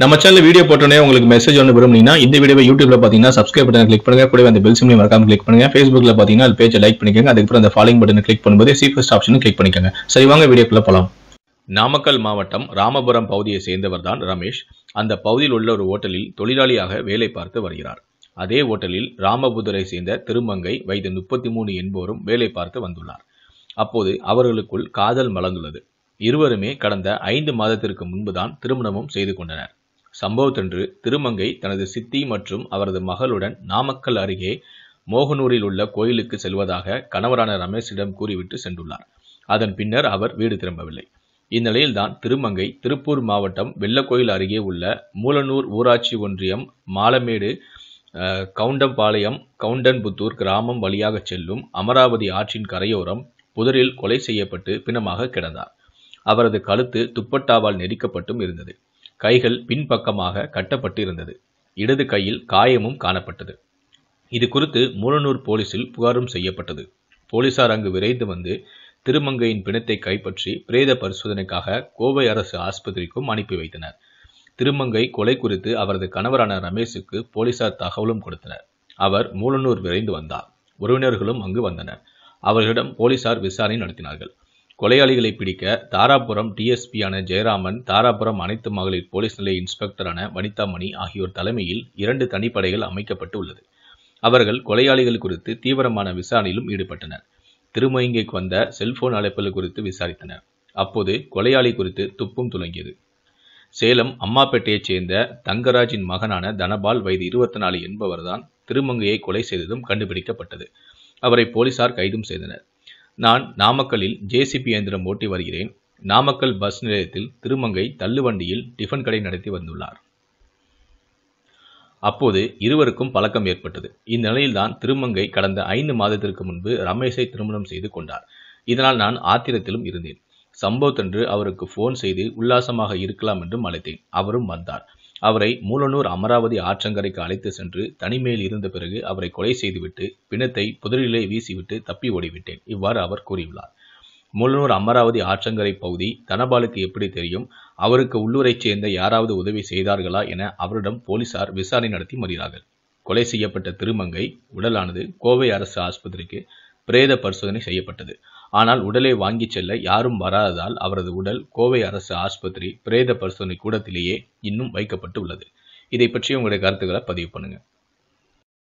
நம்ம channel video போட்டோன்னே உங்களுக்கு மெசேஜ் ஒன்று விரும்புனீங்கன்னா இந்த வீடியோ யூடியூப்ல பார்த்தீங்கன்னா சப்ஸ்கிரைப் பட்டன் கிளிக் பண்ணுங்க கூட அந்த பெல் சிம்லையும் மறக்காம கிளிக் பண்ணுங்க ஃபேஸ்புக்ல பார்த்தீங்கன்னா அது பேஜை லைக் பண்ணிக்கோங்க அதுக்கப்புறம் அந்த ஃபாலோ பட்டன் கிளிக் பண்ணும்போது சீஃபஸ்ட் ஆப்ஷனும் கிளிக் பண்ணிக்கோங்க சரி வாங்க வீடியோக்குள்ள போலாம் நாமக்கல் மாவட்டம் ராமபுரம் பகுதியை சேர்ந்தவர் தான் ரமேஷ் அந்த பகுதியில் உள்ள ஒரு ஓட்டலில் தொழிலாளியாக வேலை பார்த்து வருகிறார் அதே ஓட்டலில் ராமபுதரை சேர்ந்த திருமங்கை வயது முப்பத்தி மூணு என்போரும் வேலை பார்த்து வந்துள்ளார் அப்போது அவர்களுக்குள் காதல் மலர்ந்துள்ளது இருவருமே கடந்த ஐந்து மாதத்திற்கு முன்புதான் திருமணமும் செய்து கொண்டனர் சம்பவத்தன்று திருமங்கை தனது சித்தி மற்றும் அவரது மகளுடன் நாமக்கல் அருகே மோகனூரில் உள்ள கோயிலுக்கு செல்வதாக கணவரான ரமேஷிடம் கூறிவிட்டு சென்றுள்ளார் அதன் பின்னர் அவர் வீடு திரும்பவில்லை இந்நிலையில்தான் திருமங்கை திருப்பூர் மாவட்டம் வெள்ளக்கோயில் அருகே உள்ள மூலனூர் ஊராட்சி ஒன்றியம் மாலமேடு கவுண்டம்பாளையம் கவுண்டன்புத்தூர் கிராமம் வழியாக செல்லும் அமராவதி ஆற்றின் கரையோரம் புதரில் கொலை செய்யப்பட்டு பிணமாக கிடந்தார் அவரது கழுத்து துப்பட்டாவால் நெரிக்கப்பட்டும் இருந்தது கைகள் பின்பக்கமாக கட்டப்பட்டிருந்தது இடது கையில் காயமும் காணப்பட்டது இது குறித்து மூலனூர் போலீசில் புகாரும் செய்யப்பட்டது போலீசார் அங்கு விரைந்து வந்து திருமங்கையின் பிணத்தை கைப்பற்றி பிரேத பரிசோதனைக்காக கோவை அரசு ஆஸ்பத்திரிக்கும் அனுப்பி வைத்தனர் திருமங்கை கொலை குறித்து அவரது கணவரான ரமேஷுக்கு போலீசார் தகவலும் கொடுத்தனர் அவர் மூலனூர் விரைந்து வந்தார் உறவினர்களும் அங்கு வந்தனர் அவர்களிடம் போலீசார் விசாரணை நடத்தினார்கள் கொலையாளிகளை பிடிக்க தாராபுரம் டிஎஸ்பியான ஜெயராமன் தாராபுரம் அனைத்து மகளிர் போலீஸ் நிலைய இன்ஸ்பெக்டரான வனிதாமணி ஆகியோர் தலைமையில் இரண்டு தனிப்படைகள் அமைக்கப்பட்டு உள்ளது அவர்கள் கொலையாளிகள் குறித்து தீவிரமான விசாரணையிலும் ஈடுபட்டனர் திருமயங்கைக்கு வந்த செல்போன் அழைப்புகள் குறித்து விசாரித்தனர் அப்போது கொலையாளி குறித்து துப்பும் துலங்கியது சேலம் அம்மாப்பேட்டையைச் சேர்ந்த தங்கராஜின் மகனான தனபால் வயது இருபத்தி நாலு என்பவர்தான் திருமங்கையை கொலை செய்ததும் கண்டுபிடிக்கப்பட்டது அவரை போலீசார் கைதும் செய்தனர் நான் நாமக்கல்லில் ஜேசிபி இயந்திரம் ஓட்டி வருகிறேன் நாமக்கல் பஸ் நிலையத்தில் திருமங்கை தள்ளுவண்டியில் டிஃபன் கடை நடத்தி வந்துள்ளார் அப்போது இருவருக்கும் பழக்கம் ஏற்பட்டது இந்நிலையில்தான் திருமங்கை கடந்த ஐந்து மாதத்திற்கு முன்பு ரமேஷை திருமணம் செய்து கொண்டார் இதனால் நான் ஆத்திரத்திலும் இருந்தேன் சம்பவத்தன்று அவருக்கு ஃபோன் செய்து உல்லாசமாக இருக்கலாம் என்றும் அழைத்தேன் அவரும் வந்தார் அவரை மூலனூர் அமராவதி ஆற்றங்கரைக்கு அழைத்து சென்று தனிமையில் இருந்த பிறகு அவரை கொலை செய்துவிட்டு பிணத்தை புதரிலே வீசிவிட்டு தப்பி ஓடிவிட்டேன் இவ்வாறு அவர் கூறியுள்ளார் மூலனூர் அமராவதி ஆற்றங்கரை பகுதி தனபாலுக்கு எப்படி தெரியும் அவருக்கு உள்ளூரைச் சேர்ந்த யாராவது உதவி செய்தார்களா என அவரிடம் போலீசார் விசாரணை நடத்தி வருகிறார்கள் கொலை செய்யப்பட்ட திருமங்கை உடலானது கோவை அரசு ஆஸ்பத்திரிக்கு பிரேத பரிசோதனை செய்யப்பட்டது ஆனால் உடலை வாங்கிச் செல்ல யாரும் வராததால் அவரது உடல் கோவை அரசு ஆஸ்பத்திரி பிரேத பரிசோதனை கூடத்திலேயே இன்னும் வைக்கப்பட்டு உள்ளது இதை பற்றி உங்களுடைய கருத்துக்களை பதிவு பண்ணுங்கள்